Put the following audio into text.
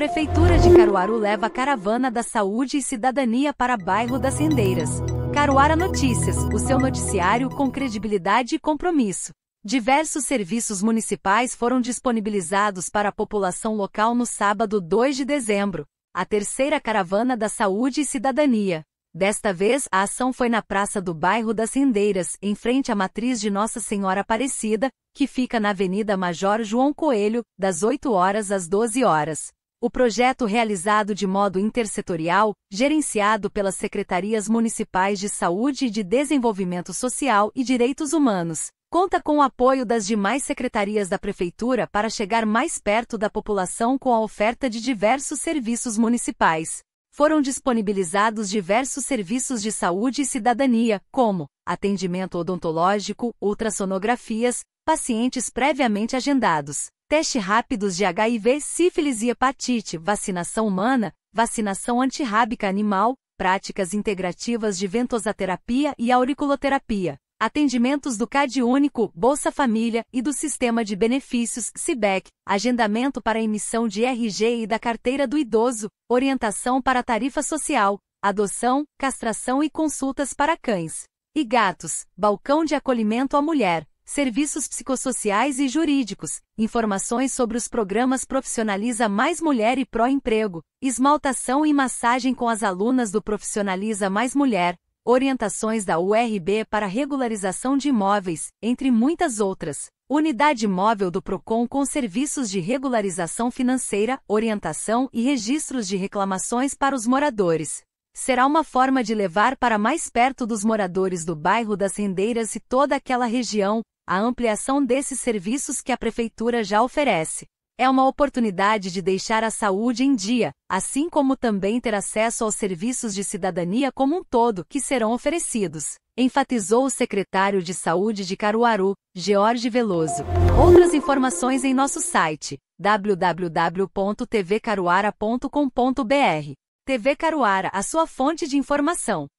Prefeitura de Caruaru leva caravana da saúde e cidadania para bairro das Rendeiras. Caruara Notícias, o seu noticiário com credibilidade e compromisso. Diversos serviços municipais foram disponibilizados para a população local no sábado 2 de dezembro, a terceira caravana da saúde e cidadania. Desta vez, a ação foi na Praça do Bairro das Rendeiras, em frente à matriz de Nossa Senhora Aparecida, que fica na Avenida Major João Coelho, das 8 horas às 12 horas. O projeto realizado de modo intersetorial, gerenciado pelas Secretarias Municipais de Saúde e de Desenvolvimento Social e Direitos Humanos, conta com o apoio das demais secretarias da Prefeitura para chegar mais perto da população com a oferta de diversos serviços municipais. Foram disponibilizados diversos serviços de saúde e cidadania, como atendimento odontológico, ultrassonografias, pacientes previamente agendados teste rápidos de HIV, sífilis e hepatite, vacinação humana, vacinação antirrábica animal, práticas integrativas de ventosaterapia e auriculoterapia, atendimentos do CAD Único, Bolsa Família e do Sistema de Benefícios, SIBEC, agendamento para emissão de RG e da carteira do idoso, orientação para tarifa social, adoção, castração e consultas para cães e gatos, balcão de acolhimento à mulher, serviços psicossociais e jurídicos, informações sobre os programas Profissionaliza Mais Mulher e Pro Emprego, esmaltação e massagem com as alunas do Profissionaliza Mais Mulher, orientações da URB para regularização de imóveis, entre muitas outras. Unidade móvel do PROCON com serviços de regularização financeira, orientação e registros de reclamações para os moradores. Será uma forma de levar para mais perto dos moradores do bairro das Rendeiras e toda aquela região a ampliação desses serviços que a Prefeitura já oferece. É uma oportunidade de deixar a saúde em dia, assim como também ter acesso aos serviços de cidadania como um todo que serão oferecidos, enfatizou o secretário de Saúde de Caruaru, George Veloso. Outras informações em nosso site www.tvcaruara.com.br. TV Caruara, a sua fonte de informação.